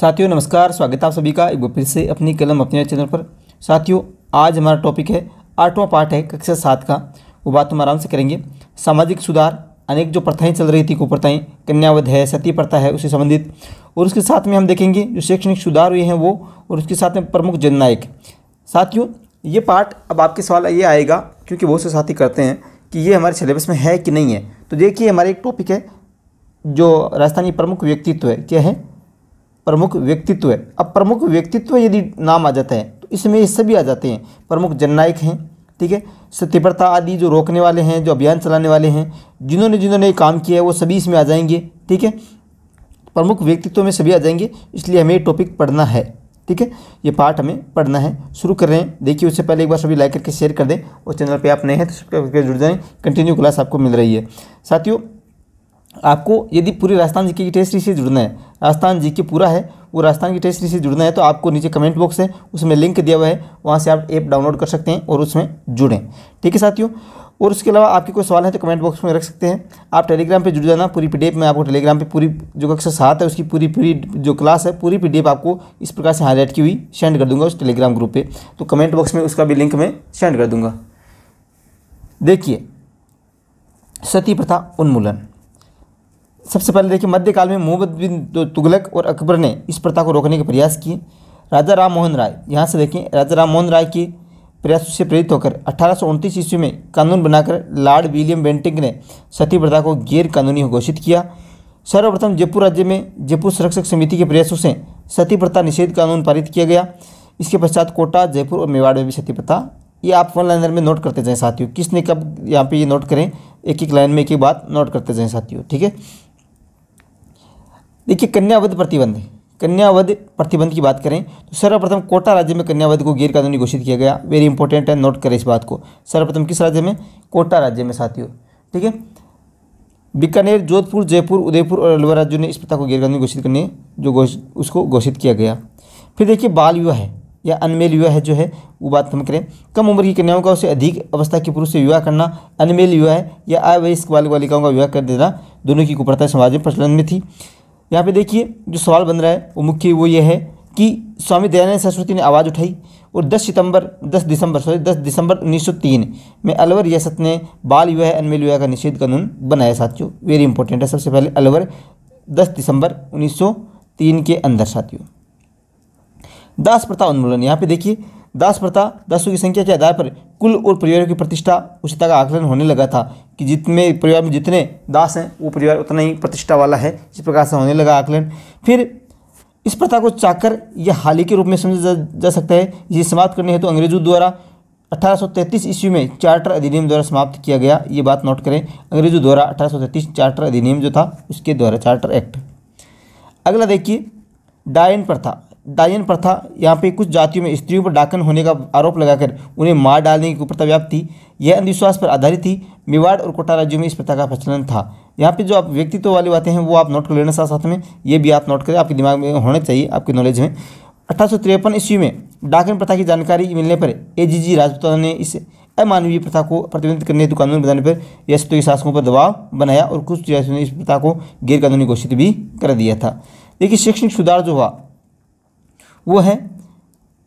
साथियों नमस्कार स्वागत है आप सभी का एक बार फिर से अपनी कलम अपने चैनल पर साथियों आज हमारा टॉपिक है आठवां पार्ट है कक्षा सात का वो बात हम आराम से करेंगे सामाजिक सुधार अनेक जो प्रथाएं चल रही थी कुप्रथाएँ कन्यावध है सती प्रथा है उससे संबंधित और उसके साथ में हम देखेंगे जो शैक्षणिक सुधार हुए हैं वो और उसके साथ में प्रमुख जननायक साथियों ये पार्ट अब आपके सवाल ये आएगा क्योंकि बहुत से साथी करते हैं कि ये हमारे सिलेबस में है कि नहीं है तो देखिए हमारा एक टॉपिक है जो राजस्थानी प्रमुख व्यक्तित्व है क्या है प्रमुख व्यक्तित्व है अब प्रमुख व्यक्तित्व यदि नाम आ जाता है तो इसमें ये सभी आ जाते हैं प्रमुख जननायक हैं ठीक है सत्यप्रता आदि जो रोकने वाले हैं जो अभियान चलाने वाले हैं जिन्होंने जिन्होंने काम किया है वो सभी इसमें आ जाएंगे ठीक है प्रमुख व्यक्तित्व में सभी आ जाएंगे इसलिए हमें ये टॉपिक पढ़ना है ठीक है ये पार्ट हमें पढ़ना है शुरू कर रहे हैं देखिए उससे पहले एक बार सभी लाइक करके शेयर कर दें और चैनल पे आप नए हैं तो सब्सक्राइब करके जुड़ जाएं कंटिन्यू क्लास आपको मिल रही है साथियों आपको यदि पूरे राजस्थान जी की टेस्ट से जुड़ना है राजस्थान जी के पूरा है वो राजस्थान की टेस्ट से जुड़ना है तो आपको नीचे कमेंट बॉक्स है उसमें लिंक दिया हुआ है वहाँ से आप ऐप डाउनलोड कर सकते हैं और उसमें जुड़ें ठीक है साथियों और उसके अलावा आपके कोई सवाल है तो कमेंट बॉक्स में रख सकते हैं आप टेलीग्राम पे जुड़ जाना पूरी पी में आपको टेलीग्राम पे पूरी जो कक्षा सात है उसकी पूरी पूरी जो क्लास है पूरी पी आपको इस प्रकार से हाईलाइट की हुई सेंड कर दूंगा उस टेलीग्राम ग्रुप पे तो कमेंट बॉक्स में उसका भी लिंक मैं सेंड कर दूँगा देखिए सती प्रथा उन्मूलन सबसे पहले देखिए मध्यकाल में मोहम्मद बिन तुगलक और अकबर ने इस प्रथा को रोकने के प्रयास किए राजा राम मोहन राय यहाँ से देखें राजा राम मोहन राय के प्रयासों से प्रेरित होकर अठारह ईस्वी में कानून बनाकर लॉर्ड विलियम बेंटिंग ने सती प्रथा को गैर कानूनी घोषित किया सर्वप्रथम जयपुर राज्य में जयपुर संरक्षक समिति के प्रयासों से सती प्रथा निषेध कानून पारित किया गया इसके पश्चात कोटा जयपुर और मेवाड़ में भी सती प्रथा ये आप वन लाइनर में नोट करते जाएं साथियों किसने कब यहाँ पे ये नोट करें एक एक लाइन में एक एक बात नोट करते जाएं साथियों ठीक है देखिए कन्यावध प्रतिबंध कन्यावध प्रतिबंध की बात करें तो सर्वप्रथम कोटा राज्य में कन्यावध को कानूनी घोषित किया गया वेरी इंपॉर्टेंट है नोट करें इस बात को सर्वप्रथम किस राज्य में कोटा राज्य में साथियों ठीक है बीकानेर जोधपुर जयपुर उदयपुर और अलवर राज्यों ने इस प्रथा को गैरकानूनी घोषित करने जो उसको घोषित किया गया फिर देखिए बाल विवाह है या अनमेल विवाह है जो है वो बात हम करें कम उम्र की कन्याओं का उसे अधिक अवस्था के पुरुष से विवाह करना अनमेल विवाह या अवयस्क बाल बालिकाओं का विवाह कर देना दोनों की कुप्रथा समाज में प्रचलन में थी यहाँ पे देखिए जो सवाल बन रहा है वो मुख्य वो ये है कि स्वामी दयानंद सरस्वती ने आवाज़ उठाई और 10 सितंबर 10 दिसंबर सॉरी 10 दिसंबर 1903 में अलवर रियासत ने बाल विवाह अनमिल विवाह का निषेध कानून बनाया साथियों वेरी इंपॉर्टेंट है सबसे पहले अलवर 10 दिसंबर 1903 के अंदर साथियों दास प्रथा उन्मूलन यहाँ पे देखिए दास प्रथा दासों की संख्या के आधार पर कुल और परिवारों की प्रतिष्ठा उच्चता का आकलन होने लगा था कि जितने परिवार में जितने दास हैं वो परिवार उतना ही प्रतिष्ठा वाला है इस प्रकार से होने लगा आकलन फिर इस प्रथा को चाकर या हाल के रूप में समझा जा, जा सकता है ये समाप्त करने हेतु तो अंग्रेजों द्वारा 1833 ईस्वी में चार्टर अधिनियम द्वारा समाप्त किया गया ये बात नोट करें अंग्रेजों द्वारा 1833 चार्टर अधिनियम जो था उसके द्वारा चार्टर एक्ट अगला देखिए डायन प्रथा डायन प्रथा यहाँ पे कुछ जातियों में स्त्रियों पर डाकन होने का आरोप लगाकर उन्हें मार डालने की कुप्रथा व्याप्त थी यह अंधविश्वास पर आधारित थी मेवाड़ और कोटा राज्यों में इस प्रथा का प्रचलन था यहाँ पे जो आप व्यक्तित्व वाली बातें हैं वो आप नोट कर लेना साथ साथ में ये भी आप नोट करें आपके दिमाग में होने चाहिए आपके नॉलेज में अठारह ईस्वी में डाकन प्रथा की जानकारी मिलने पर जी राजपूता ने इस अमानवीय प्रथा को प्रतिबंधित करने हेतु कानून बनाने पर रियासतों के शासकों पर दबाव बनाया और कुछ रियासतों ने इस प्रथा को गैरकानूनी घोषित भी कर दिया था देखिए शैक्षणिक सुधार जो हुआ वो है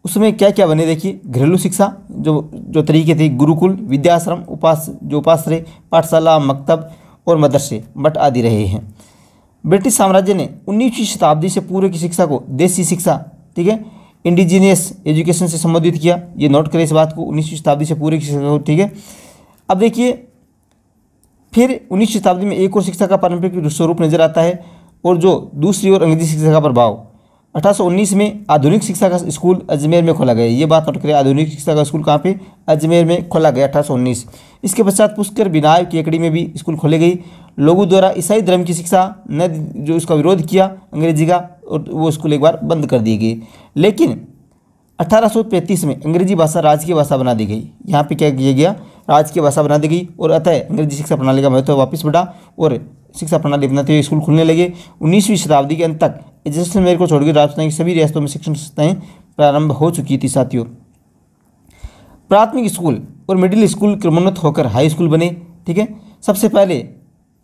उसमें क्या क्या बने देखिए घरेलू शिक्षा जो जो तरीके थे गुरुकुल विद्याश्रम उपास जो उपाश्रय पाठशाला मकतब और मदरसे बट आदि रहे हैं ब्रिटिश साम्राज्य ने उन्नीसवीं शताब्दी से पूर्व की शिक्षा को देसी शिक्षा ठीक है इंडिजीनियस एजुकेशन से संबंधित किया ये नोट करें इस बात को उन्नीसवीं शताब्दी से पूर्व की शिक्षा को ठीक है अब देखिए फिर उन्नीसवीं शताब्दी में एक और शिक्षा का पारंपरिक स्वरूप नजर आता है और जो दूसरी ओर अंग्रेजी शिक्षा का प्रभाव अठारह में आधुनिक शिक्षा का स्कूल अजमेर में खोला गया ये बात नोट करें आधुनिक शिक्षा का स्कूल कहाँ पे अजमेर में खोला गया अठारह इसके पश्चात पुष्कर विनायक की एकड़ी में भी स्कूल खोले गई लोगों द्वारा ईसाई धर्म की शिक्षा ने जो उसका विरोध किया अंग्रेजी का और वो स्कूल एक बार बंद कर दी गई लेकिन अठारह में अंग्रेजी भाषा राजकीय भाषा बना दी गई यहाँ पर क्या किया गया राजकीय भाषा बना दी गई और अतः अंग्रेजी शिक्षा प्रणाली का महत्व वापस बढ़ा और शिक्षा प्रणाली अपनाते हुए स्कूल खुलने लगे उन्नीसवीं शताब्दी के अंत तक जिससे को छोड़कर राजस्थान की सभी रियासतों में शिक्षण संस्थाएँ प्रारंभ हो चुकी थी साथियों प्राथमिक स्कूल और मिडिल स्कूल क्रमोन्नत होकर हाई स्कूल बने ठीक है सबसे पहले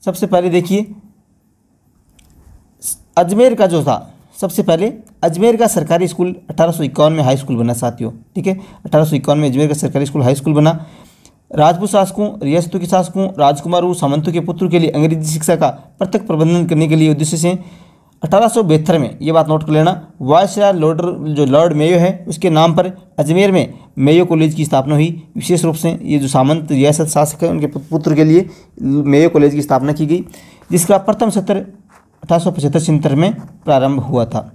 सबसे पहले देखिए अजमेर का जो था सबसे पहले अजमेर का सरकारी स्कूल अठारह में हाई स्कूल बना साथियों ठीक है अठारह में अजमेर का सरकारी स्कूल हाई स्कूल बना राजपूत शासकों रियासतों के शासकों राजकुमारों सामंतों के पुत्रों के लिए अंग्रेजी शिक्षा का पृथक प्रबंधन करने के लिए उद्देश्य से अठारह में ये बात नोट कर लेना वायसरा लॉर्डर जो लॉर्ड मेयो है उसके नाम पर अजमेर में मेयो कॉलेज की स्थापना हुई विशेष रूप से ये जो सामंत रियासत शासक है उनके पुत्र के लिए मेयो कॉलेज की स्थापना की गई जिसका प्रथम सत्र अठारह सौ में प्रारंभ हुआ था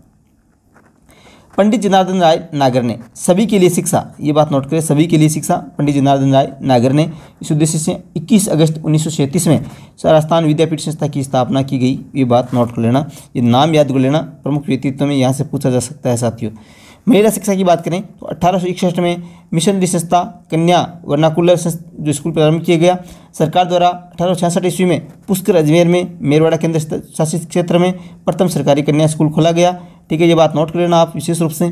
पंडित जनार्दन राय नागर ने सभी के लिए शिक्षा ये बात नोट करें सभी के लिए शिक्षा पंडित जनार्दन राय नागर ने इस उद्देश्य से 21 अगस्त उन्नीस में राजस्थान विद्यापीठ संस्था की स्थापना की गई ये बात नोट कर लेना ये नाम याद कर लेना प्रमुख व्यक्तित्व में यहाँ से पूछा जा सकता है साथियों महिला शिक्षा की बात करें तो अठारह में मिशनरी संस्था कन्या वर्नाकुलर जो स्कूल प्रारंभ किया गया सरकार द्वारा अठारह ईस्वी में पुष्कर अजमेर में मेरवाड़ा केंद्र शासित क्षेत्र में प्रथम सरकारी कन्या स्कूल खोला गया ठीक है ये बात नोट कर लेना आप विशेष रूप से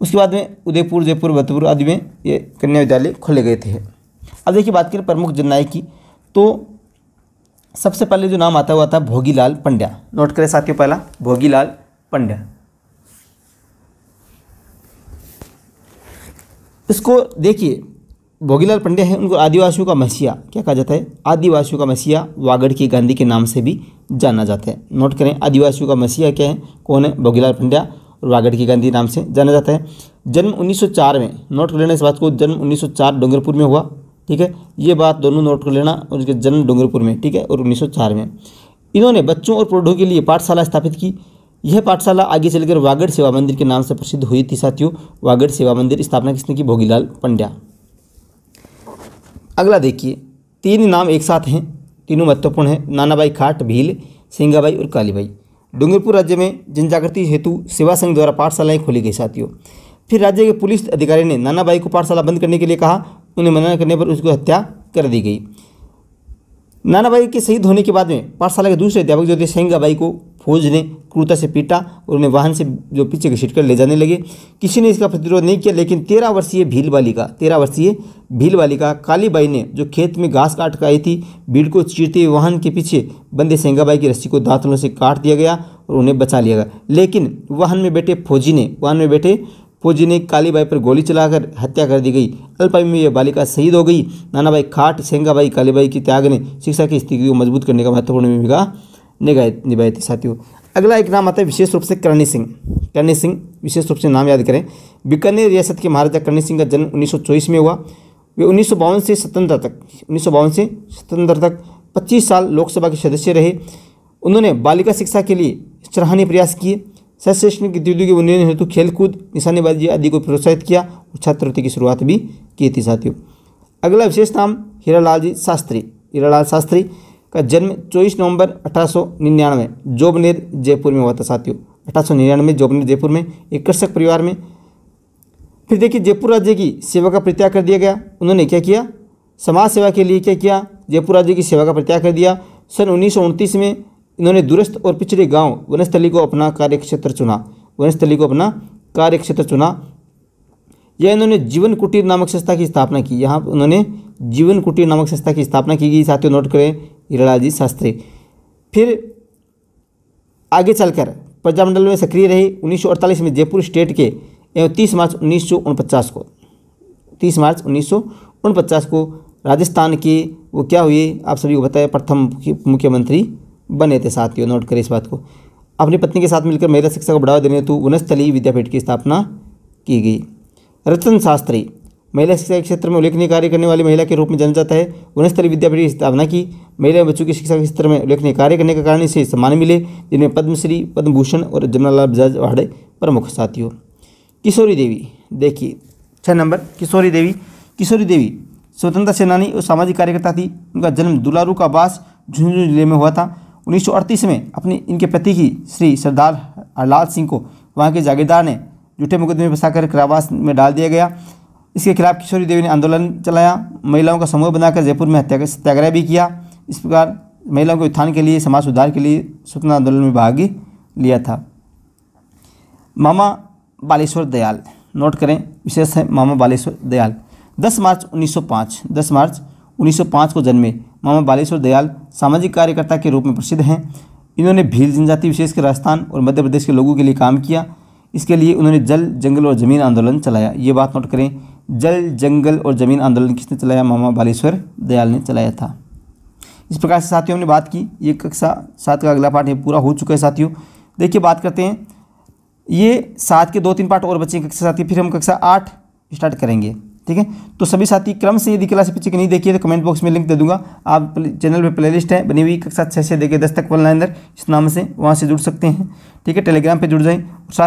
उसके बाद में उदयपुर जयपुर भरतपुर आदि में ये कन्या विद्यालय खोले गए थे अब देखिए बात करें प्रमुख जननायक की तो सबसे पहले जो नाम आता हुआ था भोगीलाल पंड्या नोट करें साथियों पहला भोगीलाल पंड्या इसको देखिए भोगीलाल पंड्या हैं उनको आदिवासियों का मसीहा क्या कहा जाता है आदिवासियों का मसीहा वागड़ के गांधी के नाम से भी जाना जाता है नोट करें आदिवासियों का मसीहा क्या है कौन है भोगीलाल पंड्या और वागड़ के गांधी नाम से जाना जाता है जन्म 1904 में नोट कर लेना इस बात को जन्म 1904 डूंगरपुर में हुआ ठीक है ये बात दोनों नोट कर लेना और उनके जन्म डूंगरपुर में ठीक है और उन्नीस में इन्होंने बच्चों और प्रौढ़ों के लिए पाठशाला स्थापित की यह पाठशाला आगे चलकर वागड़ सेवा मंदिर के नाम से प्रसिद्ध हुई थी साथियों वागड़ सेवा मंदिर स्थापना किसने की भोगीलाल पंड्या अगला देखिए तीन नाम एक साथ हैं तीनों महत्वपूर्ण हैं नानाबाई खाट भील सिंगाबाई और कालीबाई डूंगरपुर राज्य में जनजागृति हेतु सेवा संघ द्वारा पाठशालाएँ खोली गई साथियों फिर राज्य के पुलिस अधिकारी ने नानाबाई को पाठशाला बंद करने के लिए कहा उन्हें मना करने पर उसकी हत्या कर दी गई नानाबाई के शहीद होने के बाद में पाठशाला के दूसरे अध्यापक जो थे सेंगाबाई को फौज ने क्रूरता से पीटा और उन्हें वाहन से जो पीछे घसीट कर ले जाने लगे किसी ने इसका प्रतिरोध नहीं किया लेकिन तेरह वर्षीय भील बालिका तेरह वर्षीय भील बालिका कालीबाई ने जो खेत में घास काट कर आई थी भीड़ को चीरते हुए वाहन के पीछे बंदे सेंगाबाई की रस्सी को दांतलों से काट दिया गया और उन्हें बचा लिया गया लेकिन वाहन में बैठे फौजी ने वाहन में बैठे फौजी ने कालीबाई पर गोली चलाकर हत्या कर दी गई अल्पायु में यह बालिका शहीद हो गई नानाबाई खाट सेंगाबाई कालीबाई की त्याग ने शिक्षा की स्थिति को मजबूत करने का महत्वपूर्ण भूमिका निभाई थी साथियों अगला एक नाम आता है विशेष रूप से करणी सिंह करणी सिंह विशेष रूप से नाम याद करें बीकानेर रियासत के महाराजा करणी सिंह का जन्म उन्नीस में हुआ वे उन्नीस से स्वतंत्र तक उन्नीस से स्वतंत्र तक पच्चीस साल लोकसभा के सदस्य रहे उन्होंने बालिका शिक्षा के लिए सराहनीय प्रयास किए सशैक्षणिक गतिविधियों के उन्नयन हेतु खेलकूद निशानेबाजी आदि को प्रोत्साहित किया और छात्रवृत्ति की शुरुआत भी की थी साथियों अगला विशेष नाम हीरालाल जी शास्त्री हीरालाल शास्त्री का जन्म 24 नवंबर अठारह जोबनेर जयपुर में हुआ था साथियों अठारह में जोबनेर जयपुर में एक कृषक परिवार में फिर देखिए जयपुर राज्य की सेवा का प्रत्याग कर दिया गया उन्होंने क्या किया समाज सेवा के लिए क्या किया जयपुर राज्य की सेवा का प्रत्याग कर दिया सन उन्नीस में इन्होंने दुरस्थ और पिछड़े गांव वनस्थली को अपना कार्यक्षेत्र चुना वनस्थली को अपना कार्यक्षेत्र चुना यह इन्होंने जीवन कुटीर नामक संस्था की स्थापना की यहाँ उन्होंने जीवन कुटीर नामक संस्था की स्थापना की गई साथियों नोट करें हिरालाजी शास्त्री फिर आगे चलकर प्रजामंडल में सक्रिय रहे उन्नीस में जयपुर स्टेट के एवं तीस मार्च उन्नीस को तीस मार्च उन्नीस को राजस्थान के वो क्या हुए आप सभी को बताया प्रथम मुख्यमंत्री बने थे साथियों नोट करें इस बात को अपनी पत्नी के साथ मिलकर महिला शिक्षा को बढ़ावा देने हेतु उनस्थलीय विद्यापीठ की स्थापना की गई रतन शास्त्री महिला शिक्षा के क्षेत्र में उल्लेखनीय कार्य करने वाली महिला के रूप में जाना जाता है उनस्थलीय विद्यापीठ की स्थापना की महिला बच्चों की शिक्षा के क्षेत्र में उल्लेखनीय कार्य करने के कारण इसे सम्मान मिले जिनमें पद्मश्री पद्मभूषण और जमनालाल बजाज वाड़े प्रमुख साथियों किशोरी देवी देखिए छः नंबर किशोरी देवी किशोरी देवी स्वतंत्रता सेनानी और सामाजिक कार्यकर्ता थी उनका जन्म दुलारू का बास झुंझुनू जिले में हुआ था 1938 में अपने इनके पति की श्री सरदार हरलाल सिंह को वहाँ के जागीरदार ने झूठे मुकदमे फंसाकर करावास में डाल दिया गया इसके खिलाफ किशोरी देवी ने आंदोलन चलाया महिलाओं का समूह बनाकर जयपुर में हत्या सत्याग्रह भी किया इस प्रकार महिलाओं के उत्थान के लिए समाज सुधार के लिए स्वतंत्र आंदोलन में भाग लिया था मामा बालेश्वर दयाल नोट करें विशेष है मामा बालेश्वर दयाल 10 मार्च 1905 10 मार्च 1905 को जन्मे मामा बालेश्वर दयाल सामाजिक कार्यकर्ता के रूप में प्रसिद्ध हैं इन्होंने भील जनजाति विशेषकर राजस्थान और मध्य प्रदेश के लोगों के लिए काम किया इसके लिए उन्होंने जल जंगल और ज़मीन आंदोलन चलाया ये बात नोट करें जल जंगल और ज़मीन आंदोलन किसने चलाया मामा बालेश्वर दयाल ने चलाया था इस प्रकार से साथियों ने बात की ये कक्षा सात का अगला पार्ट ये पूरा हो चुका है साथियों देखिए बात करते हैं ये सात के दो तीन पार्ट और बचे कक्षा साथी फिर हम कक्षा आठ स्टार्ट करेंगे ठीक है तो सभी साथी क्रम से यदि क्लास पीछे की नहीं देखिए तो कमेंट बॉक्स में लिंक दे दूंगा आप चैनल पर प्ले लिस्ट है बनी हुई कक्षा छः से देखिए दस तक वन लाइन इस नाम से वहाँ से जुड़ सकते हैं ठीक है टेलीग्राम पे जुड़ जाएं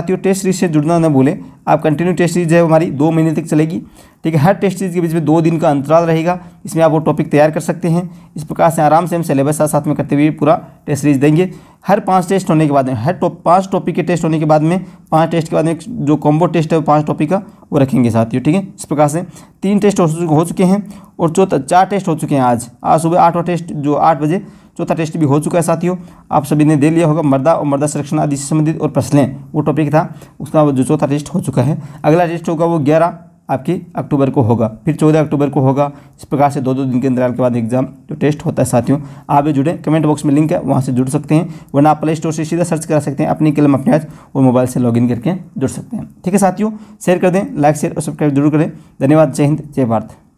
ही टेस्ट सीरीज से जुड़ना ना भूलें आप कंटिन्यू टेस्ट सीरीज है हमारी दो महीने तक चलेगी ठीक है हर टेस्ट सीरीज के बीच में दो दिन का अंतराल रहेगा इसमें आप वो टॉपिक तैयार कर सकते हैं इस प्रकार से आराम से हम सिलेबस साथ साथ में करते हुए पूरा टेस्ट सीरीज देंगे हर पाँच टेस्ट होने के बाद में हर टॉप पाँच टॉपिक के टेस्ट होने के बाद में पाँच टेस्ट के बाद में जो कॉम्बो टेस्ट है वो पाँच टॉपिक का वो रखेंगे साथियों ठीक है इस प्रकार से तीन टेस्ट हो चुके हैं और चौथा चार टेस्ट हो चुके हैं आज आज सुबह आठवां टेस्ट जो आठ बजे चौथा टेस्ट भी हो चुका है साथियों आप सभी ने दे लिया होगा मर्दा और मर्दा संरक्षण आदि से संबंधित और प्रश्न वो टॉपिक था उसका जो चौथा टेस्ट हो चुका है अगला टेस्ट होगा वो ग्यारह आपकी अक्टूबर को होगा फिर चौदह अक्टूबर को होगा इस प्रकार से दो दो दिन के अंतराल के बाद एग्जाम जो टेस्ट होता है साथियों आप भी जुड़ें कमेंट बॉक्स में लिंक है वहाँ से जुड़ सकते हैं वरना आप प्ले स्टोर से सीधा सर्च करा सकते हैं अपनी कलम अपने आज और मोबाइल से लॉगिन करके जुड़ सकते हैं ठीक है साथियों शेयर कर दें लाइक शेयर और सब्सक्राइब जरूर करें धन्यवाद जय हिंद जय भारत